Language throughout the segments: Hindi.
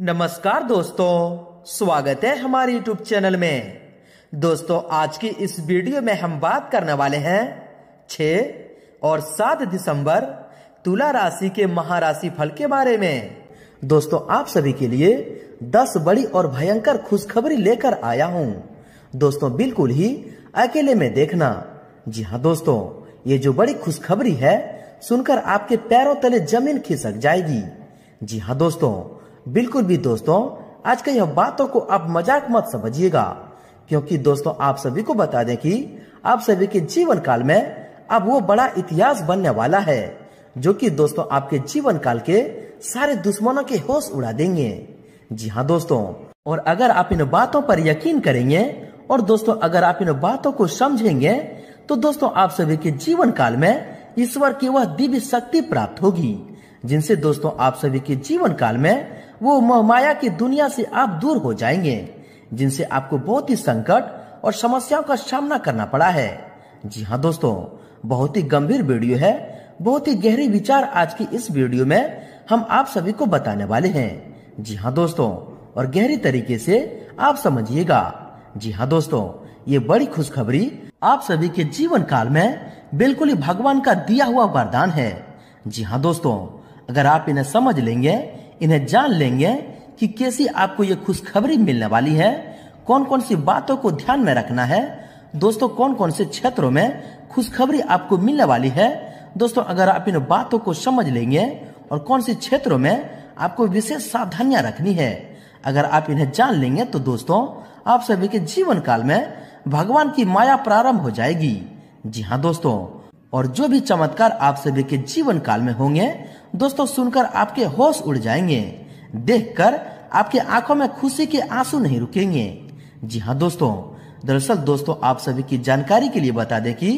नमस्कार दोस्तों स्वागत है हमारे यूट्यूब चैनल में दोस्तों आज की इस वीडियो में हम बात करने वाले हैं छ और सात दिसंबर तुला राशि के महाराशि फल के बारे में दोस्तों आप सभी के लिए दस बड़ी और भयंकर खुशखबरी लेकर आया हूं दोस्तों बिल्कुल ही अकेले में देखना जी हाँ दोस्तों ये जो बड़ी खुशखबरी है सुनकर आपके पैरों तले जमीन खिसक जाएगी जी हाँ दोस्तों बिल्कुल भी दोस्तों आज का यह बातों को आप मजाक मत समझिएगा क्योंकि दोस्तों आप सभी को बता दें कि आप सभी के जीवन काल में अब वो बड़ा इतिहास बनने वाला है जो कि दोस्तों आपके जीवन काल के सारे दुश्मनों के होश उड़ा देंगे जी हाँ दोस्तों और अगर आप इन बातों पर यकीन करेंगे और दोस्तों अगर आप इन बातों को समझेंगे तो दोस्तों आप सभी के जीवन काल में ईश्वर की वह दिव्य शक्ति प्राप्त होगी जिनसे दोस्तों आप सभी के जीवन काल में वो मोहमाया की दुनिया से आप दूर हो जाएंगे जिनसे आपको बहुत ही संकट और समस्याओं का सामना करना पड़ा है जी हाँ दोस्तों बहुत ही गंभीर वीडियो है बहुत ही गहरे विचार आज की इस वीडियो में हम आप सभी को बताने वाले हैं जी हाँ दोस्तों और गहरी तरीके से आप समझिएगा जी हाँ दोस्तों ये बड़ी खुशखबरी आप सभी के जीवन काल में बिल्कुल ही भगवान का दिया हुआ वरदान है जी हाँ दोस्तों अगर आप इन्हें समझ लेंगे इन्हें जान लेंगे कि कैसी आपको ये खुशखबरी मिलने वाली है कौन कौन सी बातों को ध्यान में रखना है दोस्तों कौन कौन से क्षेत्रों में खुशखबरी आपको मिलने वाली है दोस्तों अगर आप इन बातों को समझ लेंगे और कौन से क्षेत्रों में आपको विशेष सावधानियां रखनी है अगर आप इन्हें जान लेंगे तो दोस्तों आप सभी के जीवन काल में भगवान की माया प्रारंभ हो जाएगी जी हाँ दोस्तों और जो भी चमत्कार आप सभी के जीवन काल में होंगे दोस्तों सुनकर आपके होश उड़ जाएंगे देखकर आपके आंखों में खुशी के आंसू नहीं रुकेंगे जी हाँ दोस्तों दरअसल दोस्तों आप सभी की जानकारी के लिए बता दें कि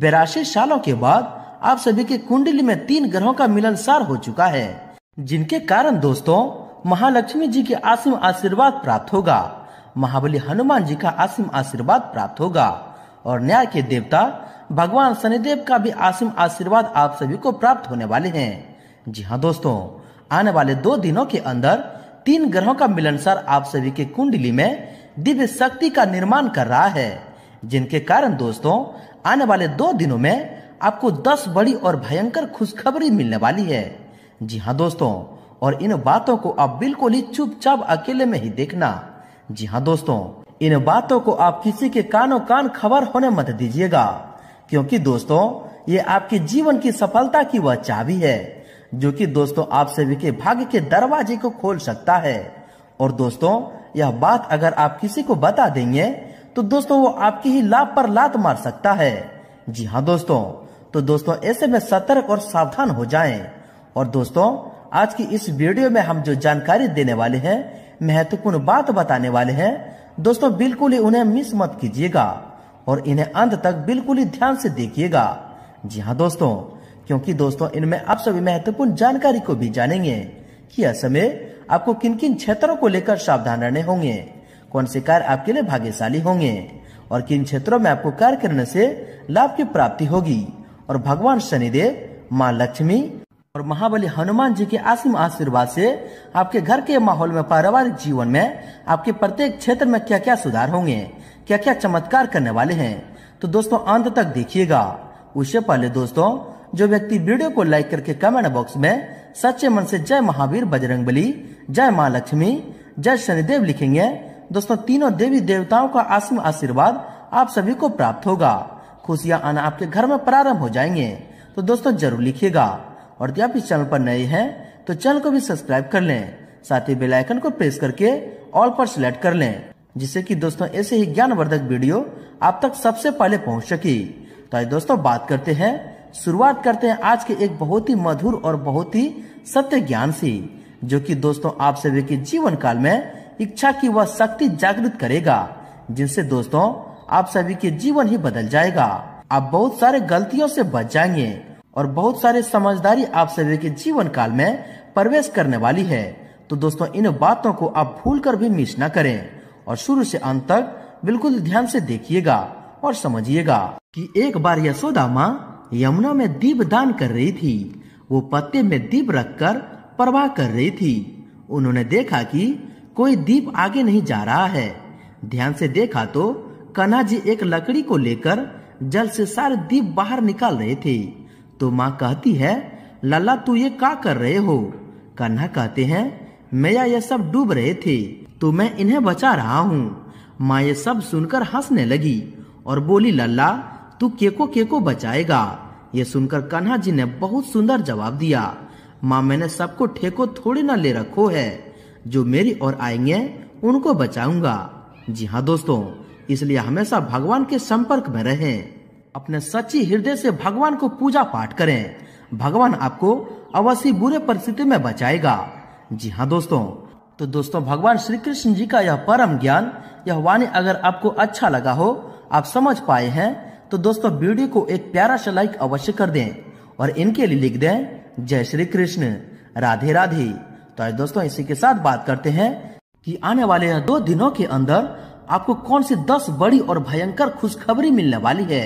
बेरासी सालों के बाद आप सभी के कुंडली में तीन ग्रहों का मिलन सार हो चुका है जिनके कारण दोस्तों महालक्ष्मी जी के आसिम आशीर्वाद प्राप्त होगा महाबली हनुमान जी का आसिम आशीर्वाद प्राप्त होगा और न्याय के देवता भगवान शनिदेव का भी आसिम आशीर्वाद आप सभी को प्राप्त होने वाले हैं जी हाँ दोस्तों आने वाले दो दिनों के अंदर तीन ग्रहों का मिलन सर आप सभी के कुंडली में दिव्य शक्ति का निर्माण कर रहा है जिनके कारण दोस्तों आने वाले दो दिनों में आपको दस बड़ी और भयंकर खुशखबरी मिलने वाली है जी हाँ दोस्तों और इन बातों को आप बिल्कुल ही चुपचाप अकेले में ही देखना जी हाँ दोस्तों इन बातों को आप किसी के कानों कान खबर होने मत दीजिएगा क्योंकि दोस्तों ये आपके जीवन की सफलता की वह चाबी है जो कि दोस्तों आप सभी के भाग्य के दरवाजे को खोल सकता है और दोस्तों यह बात अगर आप किसी को बता देंगे तो दोस्तों वो आपकी ही लाभ पर लात मार सकता है जी हाँ दोस्तों तो दोस्तों ऐसे में सतर्क और सावधान हो जाएं और दोस्तों आज की इस वीडियो में हम जो जानकारी देने वाले हैं महत्वपूर्ण बात बताने वाले हैं दोस्तों बिल्कुल ही उन्हें मिस मत कीजिएगा और इन्हें अंत तक बिल्कुल ही ध्यान से देखिएगा जी हाँ दोस्तों क्योंकि दोस्तों इनमें आप सभी महत्वपूर्ण जानकारी को भी जानेंगे कि ऐसे में आपको किन किन क्षेत्रों को लेकर सावधान रहने होंगे कौन से कार्य आपके लिए भाग्यशाली होंगे और किन क्षेत्रों में आपको कार्य करने से लाभ की प्राप्ति होगी और भगवान शनिदेव माँ लक्ष्मी और महाबली हनुमान जी के आसिम आशीर्वाद से आपके घर के माहौल में पारिवारिक जीवन में आपके प्रत्येक क्षेत्र में क्या क्या सुधार होंगे क्या क्या चमत्कार करने वाले हैं तो दोस्तों अंत तक देखिएगा उससे पहले दोस्तों जो व्यक्ति वीडियो को लाइक करके कमेंट बॉक्स में सच्चे मन से जय महावीर बजरंगबली जय माँ लक्ष्मी जय शनिदेव लिखेंगे दोस्तों तीनों देवी देवताओं का आसिम आशीर्वाद आप सभी को प्राप्त होगा खुशियां आना आपके घर में प्रारंभ हो जाएंगे तो दोस्तों जरूर लिखिएगा और यदि आप इस चैनल पर नए हैं तो चैनल को भी सब्सक्राइब कर लें साथ ही बेलाइकन को प्रेस करके ऑल पर सिलेक्ट कर लें जिससे कि दोस्तों ऐसे ही ज्ञानवर्धक वीडियो आप तक सबसे पहले पहुंच सके तो दोस्तों बात करते हैं शुरुआत करते हैं आज के एक बहुत ही मधुर और बहुत ही सत्य ज्ञान से जो कि दोस्तों आप सभी के जीवन काल में इच्छा की वह शक्ति जागृत करेगा जिनसे दोस्तों आप सभी के जीवन ही बदल जाएगा आप बहुत सारे गलतियों से बच जाएंगे और बहुत सारे समझदारी आप सभी के जीवन काल में प्रवेश करने वाली है तो दोस्तों इन बातों को आप भूल कर भी मिस न करें और शुरू से अंत तक बिल्कुल ध्यान से देखिएगा और समझिएगा कि एक बार यशोदा माँ यमुना में दीप दान कर रही थी वो पत्ते में दीप रखकर प्रवाह कर रही थी उन्होंने देखा कि कोई दीप आगे नहीं जा रहा है ध्यान से देखा तो कन्हा जी एक लकड़ी को लेकर जल से सारे दीप बाहर निकाल रहे थे तो माँ कहती है लल्ला तू ये का कर रहे हो कन्हा कहते हैं मैया ये सब डूब रहे थे तो मैं इन्हें बचा रहा हूँ माँ ये सब सुनकर हंसने लगी और बोली लल्ला तू केको केको बचाएगा ये सुनकर कन्हा जी ने बहुत सुंदर जवाब दिया माँ मैंने सबको ठेको थोड़े ना ले रखो है जो मेरी और आएंगे उनको बचाऊंगा जी हाँ दोस्तों इसलिए हमेशा भगवान के संपर्क में रहें अपने सच्ची हृदय से भगवान को पूजा पाठ करें भगवान आपको अवश्य बुरे परिस्थिति में बचाएगा जी हाँ दोस्तों तो दोस्तों भगवान श्री कृष्ण जी का यह परम ज्ञान यह वाणी अगर आपको अच्छा लगा हो आप समझ पाए हैं तो दोस्तों वीडियो को एक प्यारा सा लाइक अवश्य कर दें और इनके लिए लिख दें जय श्री कृष्ण राधे राधे तो आज दोस्तों इसी के साथ बात करते हैं कि आने वाले दो दिनों के अंदर आपको कौन सी दस बड़ी और भयंकर खुशखबरी मिलने वाली है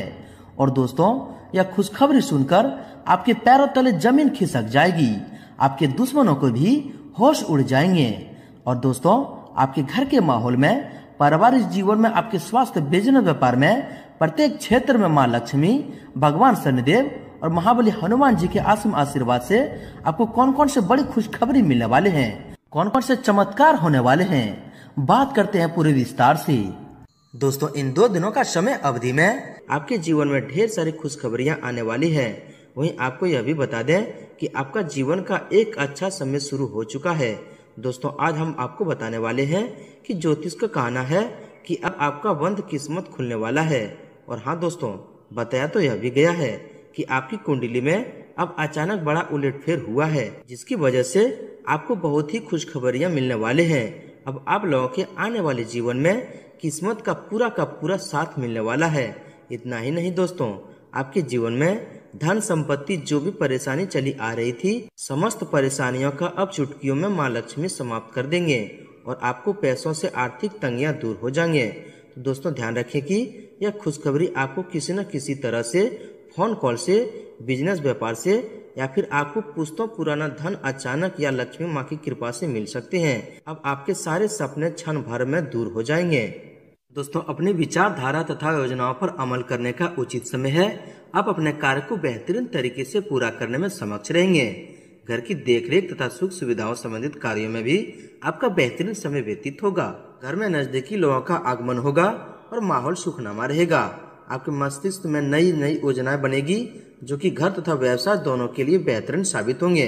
और दोस्तों यह खुशखबरी सुनकर आपके पैरों तले जमीन खिसक जाएगी आपके दुश्मनों को भी होश उड़ जाएंगे और दोस्तों आपके घर के माहौल में पारिवारिक जीवन में आपके स्वास्थ्य बिजनेस व्यापार में प्रत्येक क्षेत्र में माँ लक्ष्मी भगवान शनिदेव और महाबली हनुमान जी के आसम आशीर्वाद से आपको कौन कौन से बड़ी खुशखबरी मिलने वाले हैं कौन कौन से चमत्कार होने वाले हैं बात करते हैं पूरे विस्तार से दोस्तों इन दो दिनों का समय अवधि में आपके जीवन में ढेर सारी खुशखबरियां आने वाली है वहीं आपको यह भी बता दें कि आपका जीवन का एक अच्छा समय शुरू हो चुका है दोस्तों आज हम आपको बताने वाले हैं कि ज्योतिष का कहना है कि अब आपका बंद किस्मत खुलने वाला है और हाँ दोस्तों बताया तो यह भी गया है कि आपकी कुंडली में अब अचानक बड़ा उलटफेर हुआ है जिसकी वजह से आपको बहुत ही खुशखबरियां मिलने वाले हैं अब आप लोगों के आने वाले जीवन में किस्मत का पूरा का पूरा साथ मिलने वाला है इतना ही नहीं दोस्तों आपके जीवन में धन संपत्ति जो भी परेशानी चली आ रही थी समस्त परेशानियों का अब चुटकियों में माँ लक्ष्मी समाप्त कर देंगे और आपको पैसों से आर्थिक तंगियां दूर हो जाएंगे तो दोस्तों ध्यान रखें कि यह खुशखबरी आपको किसी न किसी तरह से फोन कॉल से बिजनेस व्यापार से या फिर आपको पुस्तों पुराना धन अचानक या लक्ष्मी माँ की कृपा से मिल सकते हैं अब आपके सारे सपने क्षण भर में दूर हो जाएंगे दोस्तों अपनी विचारधारा तथा योजनाओं पर अमल करने का उचित समय है आप अपने कार्य को बेहतरीन तरीके से पूरा करने में समक्ष रहेंगे घर की देखरेख तथा सुख सुविधाओं संबंधित कार्यों में भी आपका बेहतरीन समय व्यतीत होगा घर में नजदीकी लोगों का आगमन होगा और माहौल सुखनामा रहेगा आपके मस्तिष्क में नई नई योजनाएं बनेगी जो कि घर तथा व्यवसाय दोनों के लिए बेहतरीन साबित होंगे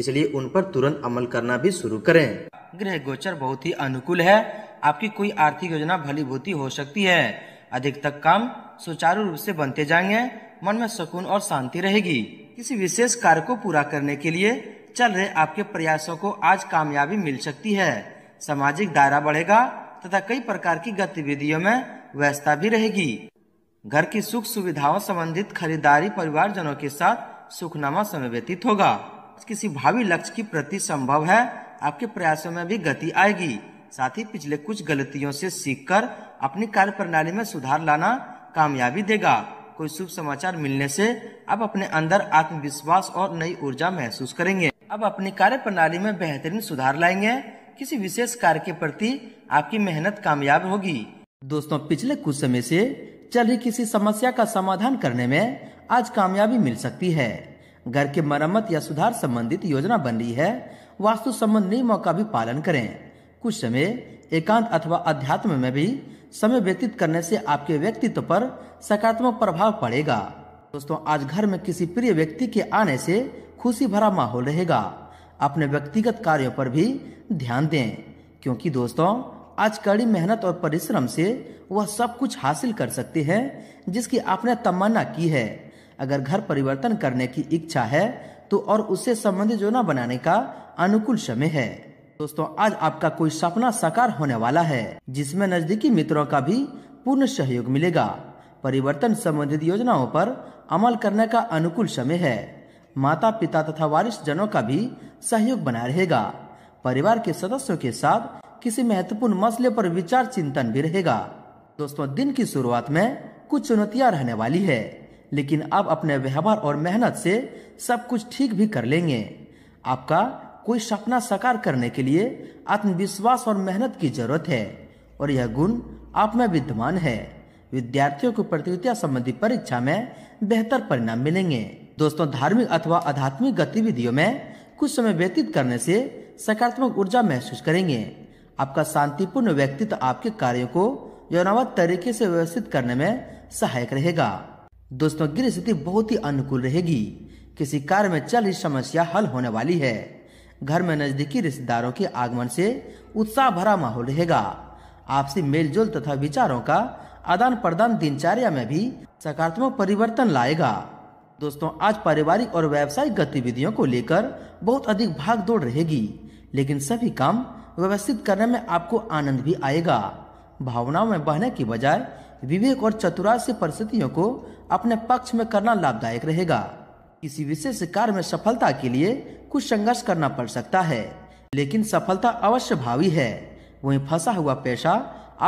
इसलिए उन पर तुरंत अमल करना भी शुरू करें ग्रह गोचर बहुत ही अनुकूल है आपकी कोई आर्थिक योजना भलीभूति हो सकती है अधिक तक काम सुचारू रूप से बनते जाएंगे मन में सुकून और शांति रहेगी किसी विशेष कार्य को पूरा करने के लिए चल रहे आपके प्रयासों को आज कामयाबी मिल सकती है सामाजिक दायरा बढ़ेगा तथा कई प्रकार की गतिविधियों में व्यवस्था भी रहेगी घर की सुख सुविधाओं संबंधित खरीदारी परिवार जनों के साथ सुखनामा समय व्यतीत होगा किसी भावी लक्ष्य की प्रति संभव है आपके प्रयासों में भी गति आएगी साथ ही पिछले कुछ गलतियों से सीखकर अपनी कार्य प्रणाली में सुधार लाना कामयाबी देगा कोई शुभ समाचार मिलने से आप अपने अंदर आत्मविश्वास और नई ऊर्जा महसूस करेंगे अब अपनी कार्य प्रणाली में बेहतरीन सुधार लाएंगे किसी विशेष कार्य के प्रति आपकी मेहनत कामयाब होगी दोस्तों पिछले कुछ समय से चल रही किसी समस्या का समाधान करने में आज कामयाबी मिल सकती है घर के मरम्मत या सुधार संबंधित योजना बन रही है वास्तु संबंधी नियमों का भी पालन करें कुछ समय एकांत अथवा अध्यात्म में भी समय व्यतीत करने से आपके व्यक्तित्व पर सकारात्मक प्रभाव पड़ेगा दोस्तों आज घर में किसी प्रिय व्यक्ति के आने से खुशी भरा माहौल रहेगा अपने व्यक्तिगत कार्यों पर भी ध्यान दें क्योंकि दोस्तों आज कड़ी मेहनत और परिश्रम से वह सब कुछ हासिल कर सकते हैं जिसकी आपने तमन्ना की है अगर घर परिवर्तन करने की इच्छा है तो और उससे संबंधित योजना बनाने का अनुकूल समय है दोस्तों आज आपका कोई सपना साकार होने वाला है जिसमें नजदीकी मित्रों का भी पूर्ण सहयोग मिलेगा परिवर्तन संबंधित योजनाओं पर अमल करने का अनुकूल समय है माता पिता तथा वारिस जनों का भी सहयोग बना रहेगा परिवार के सदस्यों के साथ किसी महत्वपूर्ण मसले पर विचार चिंतन भी रहेगा दोस्तों दिन की शुरुआत में कुछ चुनौतियां रहने वाली है लेकिन आप अपने व्यवहार और मेहनत से सब कुछ ठीक भी कर लेंगे आपका कोई सपना साकार करने के लिए आत्मविश्वास और मेहनत की जरूरत है और यह गुण आप में विद्यमान है विद्यार्थियों को प्रतियोगिता संबंधी परीक्षा में बेहतर परिणाम मिलेंगे दोस्तों धार्मिक अथवा आध्यात्मिक गतिविधियों में कुछ समय व्यतीत करने से सकारात्मक ऊर्जा महसूस करेंगे आपका शांतिपूर्ण व्यक्तित्व आपके कार्यों को योनावत तरीके से व्यवस्थित करने में सहायक रहेगा दोस्तों गृह स्थिति बहुत ही अनुकूल रहेगी किसी कार्य में चल रही समस्या हल होने वाली है घर में नजदीकी रिश्तेदारों के आगमन से उत्साह भरा माहौल रहेगा आपसी मेलजोल तथा विचारों का आदान प्रदान दिनचर्या में भी सकारात्मक परिवर्तन लाएगा दोस्तों आज पारिवारिक और व्यावसायिक गतिविधियों को लेकर बहुत अधिक भाग दौड़ रहेगी लेकिन सभी काम व्यवस्थित करने में आपको आनंद भी आएगा भावनाओं में बहने की बजाय विवेक और चतुराई से परिस्थितियों को अपने पक्ष में करना लाभदायक रहेगा किसी विशेष कार्य में सफलता के लिए कुछ संघर्ष करना पड़ सकता है लेकिन सफलता अवश्य भावी है वहीं फंसा हुआ पैसा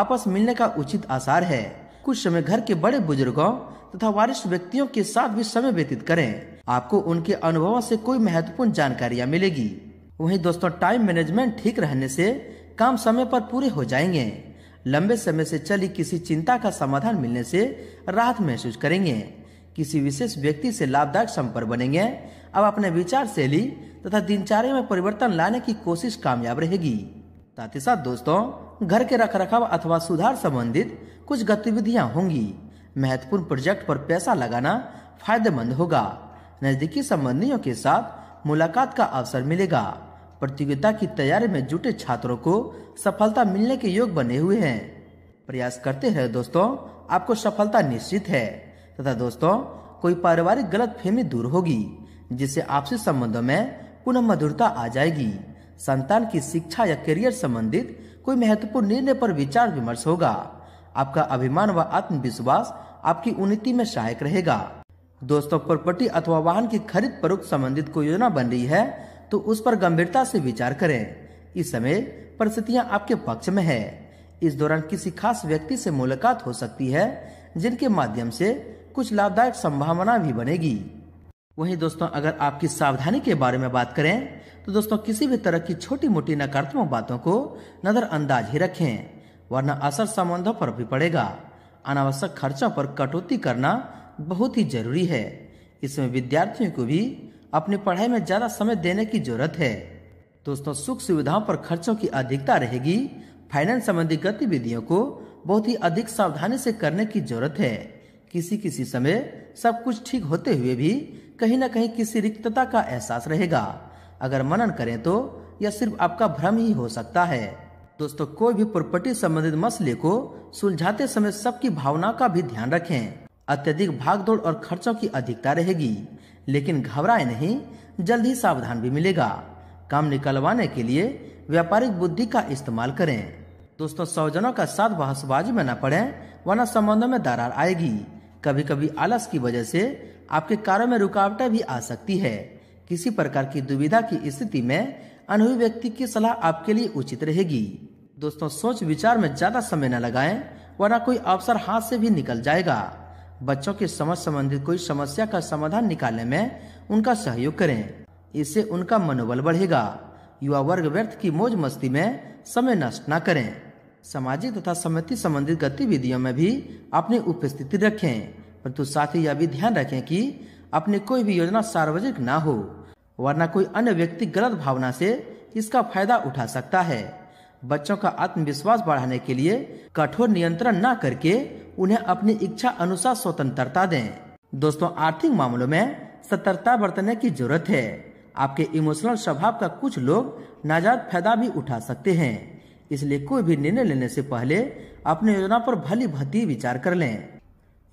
आपस मिलने का उचित आसार है कुछ समय घर के बड़े बुजुर्गों तथा वरिष्ठ व्यक्तियों के साथ भी समय व्यतीत करें आपको उनके अनुभवों से कोई महत्वपूर्ण जानकारियाँ मिलेगी वहीं दोस्तों टाइम मैनेजमेंट ठीक रहने से काम समय पर पूरे हो जाएंगे लंबे समय से चली किसी चिंता का समाधान मिलने से राहत महसूस करेंगे किसी विशेष व्यक्ति से लाभदायक संपर्क बनेंगे अब अपने विचार शैली तथा दिनचर्या में परिवर्तन लाने की कोशिश कामयाब रहेगी साथ ही साथ दोस्तों घर के रख रखाव अथवा सुधार संबंधित कुछ गतिविधियां होंगी महत्वपूर्ण प्रोजेक्ट पर पैसा लगाना फायदेमंद होगा नजदीकी संबंधियों के साथ मुलाकात का अवसर मिलेगा प्रतियोगिता की तैयारी में जुटे छात्रों को सफलता मिलने के योग बने हुए हैं प्रयास करते हैं दोस्तों आपको सफलता निश्चित है तथा दोस्तों कोई पारिवारिक गलत फहमी दूर होगी जिससे आपसी संबंधों में पुनः मधुरता आ जाएगी संतान की शिक्षा या करियर संबंधित कोई महत्वपूर्ण निर्णय पर विचार विमर्श होगा आपका अभिमान व आत्मविश्वास आपकी उन्नति में सहायक रहेगा दोस्तों प्रॉपर्टी अथवा वाहन की खरीद फरोख्त संबंधित कोई योजना बन रही है तो उस पर गंभीरता से विचार करें इस समय परिस्थितियां आपके पक्ष में है इस दौरान किसी खास व्यक्ति से मुलाकात हो सकती है जिनके माध्यम से कुछ लाभदायक संभावना भी बनेगी वहीं दोस्तों अगर आपकी सावधानी के बारे में बात करें तो दोस्तों किसी भी तरह की छोटी मोटी नकारात्मक बातों को नजरअंदाज ही रखें वरना असर संबंधों पर भी पड़ेगा अनावश्यक खर्चों पर कटौती करना बहुत ही जरूरी है इसमें विद्यार्थियों को भी अपनी पढ़ाई में ज़्यादा समय देने की जरूरत है दोस्तों सुख सुविधाओं पर खर्चों की अधिकता रहेगी फाइनेंस संबंधी गतिविधियों को बहुत ही अधिक सावधानी से करने की जरूरत है किसी किसी समय सब कुछ ठीक होते हुए भी कहीं ना कहीं किसी रिक्तता का एहसास रहेगा अगर मनन करें तो यह सिर्फ आपका भ्रम ही हो सकता है दोस्तों कोई भी प्रॉपर्टी संबंधित मसले को सुलझाते समय सबकी भावना का भी ध्यान रखें अत्यधिक भागदौड़ और खर्चों की अधिकता रहेगी लेकिन घबराए नहीं जल्द ही सावधान भी मिलेगा काम निकलवाने के लिए व्यापारिक बुद्धि का इस्तेमाल करें दोस्तों सौजनों का साथ बहसबाजी में न पड़े वरना संबंधों में दरार आएगी कभी कभी आलस की वजह से आपके कार्य में रुकावटें भी आ सकती है किसी प्रकार की दुविधा की स्थिति में अनहुई व्यक्ति की सलाह आपके लिए उचित रहेगी दोस्तों सोच विचार में ज्यादा समय न लगाएं वरना कोई अवसर हाथ से भी निकल जाएगा बच्चों के समझ संबंधित कोई समस्या का समाधान निकालने में उनका सहयोग करें इससे उनका मनोबल बढ़ेगा युवा वर्ग व्यर्थ की मौज मस्ती में समय नष्ट न करें सामाजिक तथा समिति संबंधित गतिविधियों में भी अपनी उपस्थिति रखें परंतु साथ ही यह भी ध्यान रखें कि अपनी कोई भी योजना सार्वजनिक न हो वरना कोई अन्य व्यक्ति गलत भावना से इसका फायदा उठा सकता है बच्चों का आत्मविश्वास बढ़ाने के लिए कठोर नियंत्रण न करके उन्हें अपनी इच्छा अनुसार स्वतंत्रता दें दोस्तों आर्थिक मामलों में सतर्कता बरतने की जरूरत है आपके इमोशनल स्वभाव का कुछ लोग नाजाद फायदा भी उठा सकते हैं इसलिए कोई भी निर्णय लेने से पहले अपनी योजना पर भली भती विचार कर लें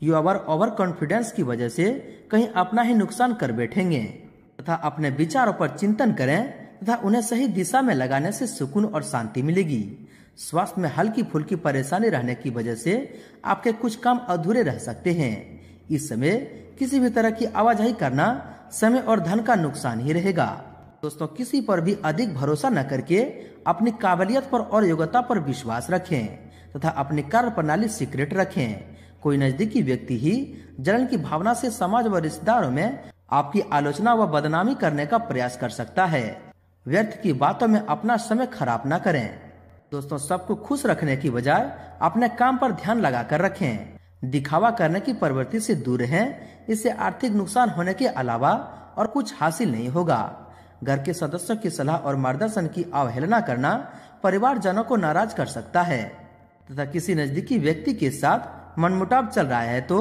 युवावर ओवर कॉन्फिडेंस की वजह से कहीं अपना ही नुकसान कर बैठेंगे तथा अपने विचारों पर चिंतन करें तथा उन्हें सही दिशा में लगाने से सुकून और शांति मिलेगी स्वास्थ्य में हल्की फुल्की परेशानी रहने की वजह से आपके कुछ काम अधूरे रह सकते हैं इस समय किसी भी तरह की आवाजाही करना समय और धन का नुकसान ही रहेगा दोस्तों किसी पर भी अधिक भरोसा न करके अपनी काबिलियत पर और योग्यता पर विश्वास रखें तथा अपनी कार्य प्रणाली सीक्रेट रखें कोई नजदीकी व्यक्ति ही जलन की भावना से समाज व रिश्तेदारों में आपकी आलोचना व बदनामी करने का प्रयास कर सकता है व्यर्थ की बातों में अपना समय खराब ना करें दोस्तों सबको खुश रखने की बजाय अपने काम पर ध्यान लगा कर रखें दिखावा करने की प्रवृत्ति से दूर रहें इससे आर्थिक नुकसान होने के अलावा और कुछ हासिल नहीं होगा घर के सदस्यों की सलाह और मार्गदर्शन की अवहेलना करना परिवार जनों को नाराज कर सकता है तथा किसी नजदीकी व्यक्ति के साथ मनमुटाव चल रहा है तो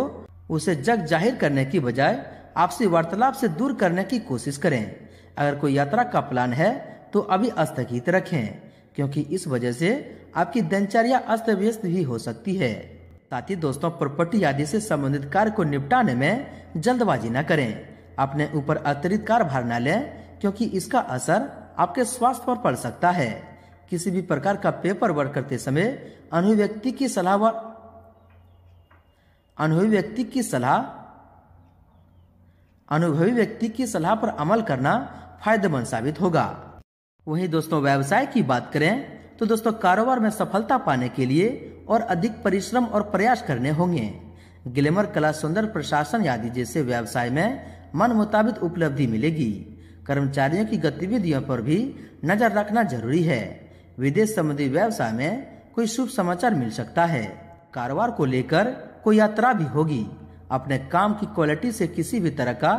उसे जग जाहिर करने की बजाय आपसी वार्तालाप से दूर करने की कोशिश करें अगर कोई यात्रा का प्लान है तो अभी स्थगित रखें क्योंकि इस वजह से आपकी दिनचर्या अस्त व्यस्त भी हो सकती है साथ ही दोस्तों प्रॉपर्टी आदि से संबंधित कार्य को निपटाने में जल्दबाजी न करें अपने ऊपर अतिरिक्त कार भार न लें क्योंकि इसका असर आपके स्वास्थ्य पर पड़ सकता है किसी भी प्रकार का पेपर वर्क करते समय अनुभव्यक्ति की सलाह अनुभवी व्यक्ति की सलाह अनुभवी व्यक्ति की सलाह पर अमल करना फायदेमंद साबित होगा वहीं दोस्तों व्यवसाय की बात करें तो दोस्तों कारोबार में सफलता पाने के लिए और अधिक परिश्रम और प्रयास करने होंगे ग्लैमर कला सुंदर प्रशासन आदि जैसे व्यवसाय में मन मुताबिक उपलब्धि मिलेगी कर्मचारियों की गतिविधियों पर भी नजर रखना जरूरी है विदेश संबंधी व्यवसाय में कोई शुभ समाचार मिल सकता है कारोबार को लेकर कोई यात्रा भी होगी अपने काम की क्वालिटी से किसी भी तरह का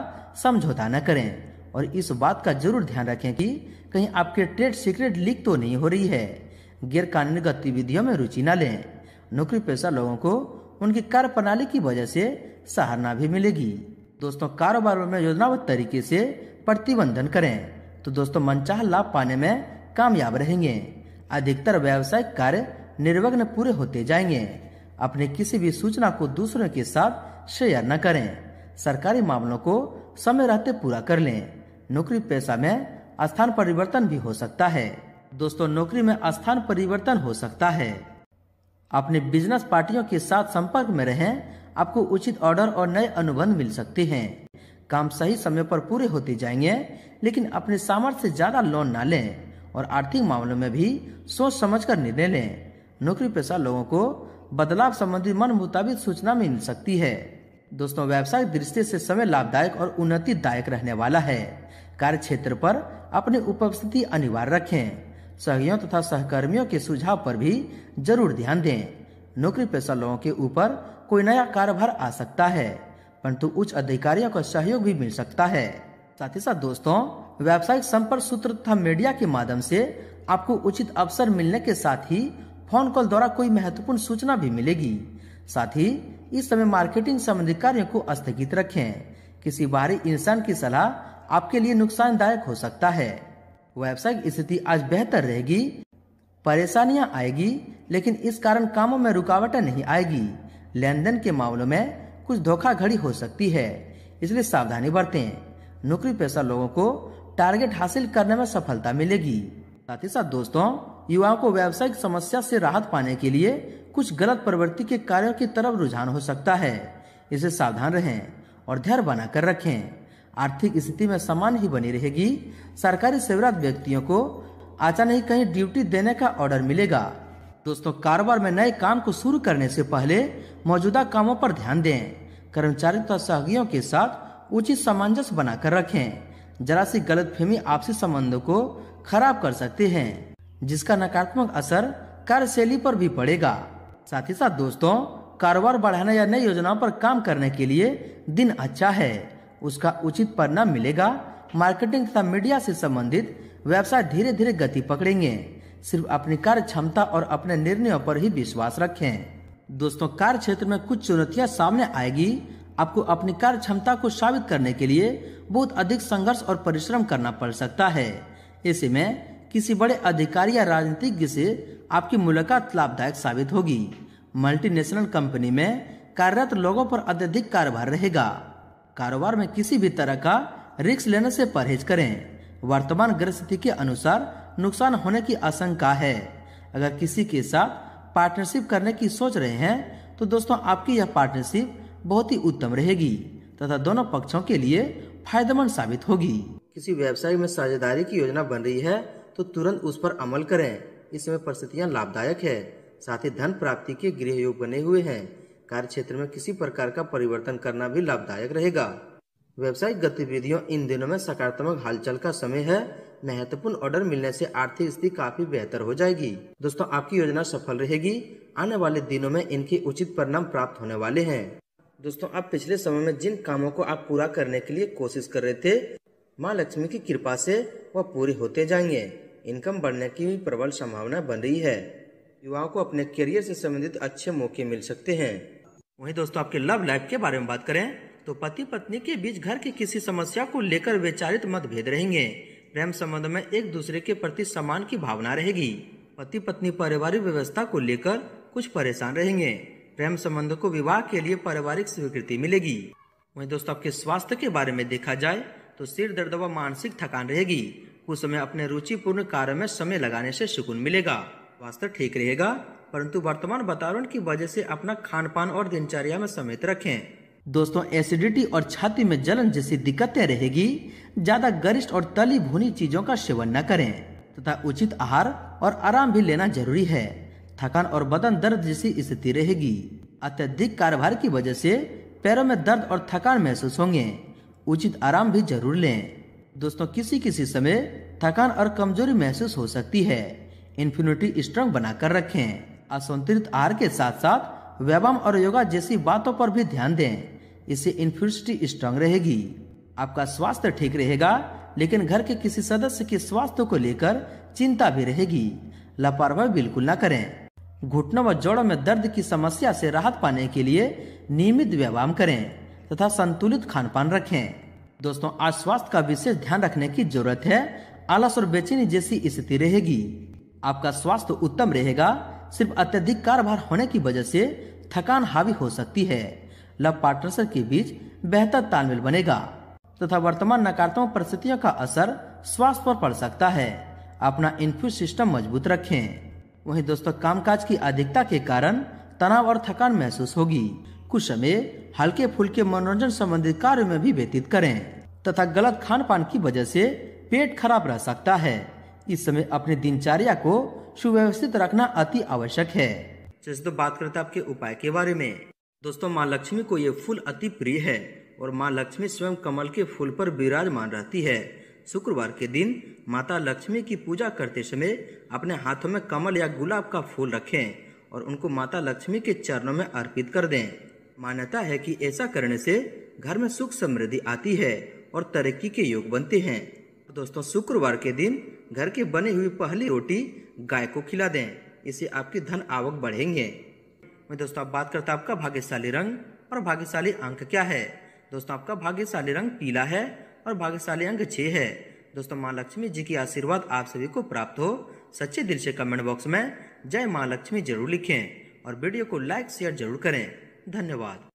समझौता न करें और इस बात का जरूर ध्यान रखें कि कहीं आपके ट्रेड सीक्रेट लीक तो नहीं हो रही है गैर कानूनी गतिविधियों में रुचि न लें नौकरी पेशा लोगों को उनकी कार्य प्रणाली की वजह से सहारना भी मिलेगी दोस्तों कारोबार में योजनाबद्ध तरीके से प्रतिबंधन करें तो दोस्तों मनचाह लाभ पाने में कामयाब रहेंगे अधिकतर व्यावसायिक कार्य निर्विघ्न पूरे होते जाएंगे अपने किसी भी सूचना को दूसरों के साथ शेयर न करें सरकारी मामलों को समय रहते पूरा कर लें नौकरी पेशा में स्थान परिवर्तन भी हो सकता है दोस्तों नौकरी में स्थान परिवर्तन हो सकता है अपने बिजनेस पार्टियों के साथ संपर्क में रहें आपको उचित ऑर्डर और नए अनुबंध मिल सकते हैं काम सही समय पर पूरे होते जाएंगे लेकिन अपने सामर्थ्य से ज्यादा लोन ना लें और आर्थिक मामलों में भी सोच समझ कर निर्णय लें नौकरी पेशा लोगों को बदलाव संबंधी मन मुताबिक सूचना मिल सकती है दोस्तों व्यावसायिक दृष्टि से समय लाभदायक और उन्नति दायक रहने वाला है कार्य क्षेत्र पर अपनी उपस्थिति अनिवार्य रखें सहयोगियों तथा सहकर्मियों के सुझाव पर भी जरूर ध्यान दें नौकरी पेशा लोगों के ऊपर कोई नया कारोबार आ सकता है परंतु उच्च अधिकारियों का सहयोग भी मिल सकता है साथ ही साथ दोस्तों व्यावसायिक संपर्क सूत्र तथा मीडिया के माध्यम से आपको उचित अवसर मिलने के साथ ही फोन कॉल द्वारा कोई महत्वपूर्ण सूचना भी मिलेगी साथ ही इस समय मार्केटिंग संबंधी कार्यो को स्थगित रखें किसी बाहरी इंसान की सलाह आपके लिए नुकसानदायक हो सकता है व्यावसायिक स्थिति आज बेहतर रहेगी परेशानियां आएगी लेकिन इस कारण कामों में रुकावटें नहीं आएगी लेन देन के मामलों में कुछ घड़ी हो सकती है इसलिए सावधानी बरतें नौकरी पेशा लोगों को टारगेट हासिल करने में सफलता मिलेगी साथ ही साथ दोस्तों युवाओं को व्यावसायिक समस्या से राहत पाने के लिए कुछ गलत प्रवृत्ति के कार्यों की तरफ रुझान हो सकता है इसे सावधान रहें और धैर्य बनाकर रखें आर्थिक स्थिति में समान ही बनी रहेगी सरकारी सेवरत व्यक्तियों को अचानक ही कहीं ड्यूटी देने का ऑर्डर मिलेगा दोस्तों कारोबार में नए काम को शुरू करने से पहले मौजूदा कामों पर ध्यान दें कर्मचारी तथा सहयोगियों के साथ उचित सामंजस्य बनाकर रखें जरा सी गलतफहमी आपसी संबंधों को खराब कर सकते हैं जिसका नकारात्मक असर कार्यशैली पर भी पड़ेगा साथ ही साथ दोस्तों कारोबार बढ़ाने या नई योजनाओं पर काम करने के लिए दिन अच्छा है उसका उचित परिणाम मिलेगा मार्केटिंग तथा मीडिया से संबंधित व्यवसाय धीरे धीरे गति पकड़ेंगे सिर्फ अपनी कार्य क्षमता और अपने निर्णयों पर ही विश्वास रखें दोस्तों कार्य क्षेत्र में कुछ चुनौतियां सामने आएगी आपको अपनी कार्य क्षमता को साबित करने के लिए बहुत अधिक संघर्ष और परिश्रम करना पड़ सकता है ऐसे में किसी बड़े अधिकारी या राजनीतिज्ञ से आपकी मुलाकात लाभदायक साबित होगी मल्टीनेशनल कंपनी में कार्यरत लोगों पर अत्यधिक कार्यभार रहेगा कारोबार में किसी भी तरह का रिस्क लेने से परहेज करें वर्तमान ग्रह स्थिति के अनुसार नुकसान होने की आशंका है अगर किसी के साथ पार्टनरशिप करने की सोच रहे हैं तो दोस्तों आपकी यह पार्टनरशिप बहुत ही उत्तम रहेगी तथा दोनों पक्षों के लिए फायदेमंद साबित होगी किसी व्यवसाय में साझेदारी की योजना बन रही है तो तुरंत उस पर अमल करें इसमें परिस्थितियाँ लाभदायक है साथ ही धन प्राप्ति के गृह योग बने हुए हैं कार्य क्षेत्र में किसी प्रकार का परिवर्तन करना भी लाभदायक रहेगा व्यवसायिक गतिविधियों इन दिनों में सकारात्मक हालचाल का समय है महत्वपूर्ण ऑर्डर मिलने से आर्थिक स्थिति काफी बेहतर हो जाएगी दोस्तों आपकी योजना सफल रहेगी आने वाले दिनों में इनके उचित परिणाम प्राप्त होने वाले हैं दोस्तों आप पिछले समय में जिन कामों को आप पूरा करने के लिए कोशिश कर रहे थे माँ लक्ष्मी की कृपा से वह पूरे होते जाएंगे इनकम बढ़ने की भी प्रबल संभावना बन रही है युवाओं को अपने करियर से संबंधित अच्छे मौके मिल सकते हैं वहीं दोस्तों आपके लव लाइफ के बारे में बात करें तो पति पत्नी के बीच घर की किसी समस्या को लेकर वैचारिक मतभेद रहेंगे प्रेम संबंध में एक दूसरे के प्रति समान की भावना रहेगी पति पत्नी पारिवारिक व्यवस्था को लेकर कुछ परेशान रहेंगे प्रेम संबंध को विवाह के लिए पारिवारिक स्वीकृति मिलेगी वहीं दोस्तों आपके स्वास्थ्य के बारे में देखा जाए तो सिर दर्द व मानसिक थकान रहेगी कुछ समय अपने रुचिपूर्ण कार्य में समय लगाने से सुकून मिलेगा स्वास्थ्य ठीक रहेगा परंतु वर्तमान वातावरण की वजह से अपना खान पान और दिनचर्या में समेत रखें दोस्तों एसिडिटी और छाती में जलन जैसी दिक्कतें रहेगी ज्यादा गरिष्ठ और तली भुनी चीजों का सेवन न करें तथा उचित आहार और आराम भी लेना जरूरी है थकान और बदन दर्द जैसी स्थिति रहेगी अत्यधिक कारोबार की वजह से पैरों में दर्द और थकान महसूस होंगे उचित आराम भी जरूर लें दोस्तों किसी किसी समय थकान और कमजोरी महसूस हो सकती है इन्फ्यूनिटी स्ट्रांग बनाकर रखें असंतुलित आहार के साथ साथ व्यायाम और योगा जैसी बातों पर भी ध्यान दें इससे इन्फ्यूसिटी स्ट्रांग रहेगी आपका स्वास्थ्य ठीक रहेगा लेकिन घर के किसी सदस्य के स्वास्थ्य को लेकर चिंता भी रहेगी लापरवाही बिल्कुल ना करें घुटनों व जोड़ों में दर्द की समस्या से राहत पाने के लिए नियमित व्यायाम करें तथा संतुलित खान पान रखें दोस्तों आज स्वास्थ्य का विशेष ध्यान रखने की जरूरत है आलस और बेचैनी जैसी स्थिति रहेगी आपका स्वास्थ्य उत्तम रहेगा सिर्फ अत्यधिक कारभार होने की वजह से थकान हावी हो सकती है लव पार्टनर के बीच बेहतर तालमेल बनेगा तथा वर्तमान नकारात्मक परिस्थितियों का असर स्वास्थ्य पर पड़ सकता है अपना इन्फ्यूज सिस्टम मजबूत रखें वहीं दोस्तों कामकाज की अधिकता के कारण तनाव और थकान महसूस होगी कुछ समय हल्के फुल्के मनोरंजन संबंधी कार्य में भी व्यतीत करें तथा गलत खान पान की वजह से पेट खराब रह सकता है इस समय अपनी दिनचर्या को सुव्यवस्थित रखना अति आवश्यक है तो बात करते हैं आपके उपाय के बारे में दोस्तों माँ लक्ष्मी को ये फूल अति प्रिय है और माँ लक्ष्मी स्वयं कमल के फूल पर विराजमान रहती है शुक्रवार के दिन माता लक्ष्मी की पूजा करते समय अपने हाथों में कमल या गुलाब का फूल रखें और उनको माता लक्ष्मी के चरणों में अर्पित कर दें मान्यता है कि ऐसा करने से घर में सुख समृद्धि आती है और तरक्की के योग बनते हैं दोस्तों शुक्रवार के दिन घर के बने हुई पहली रोटी गाय को खिला दें इससे आपकी धन आवक बढ़ेंगे मैं दोस्तों आप बात करता आपका भाग्यशाली रंग और भाग्यशाली अंक क्या है दोस्तों आपका भाग्यशाली रंग पीला है और भाग्यशाली अंक छः है दोस्तों माँ लक्ष्मी जी की आशीर्वाद आप सभी को प्राप्त हो सच्चे दिल से कमेंट बॉक्स में जय माँ लक्ष्मी जरूर लिखें और वीडियो को लाइक शेयर जरूर करें धन्यवाद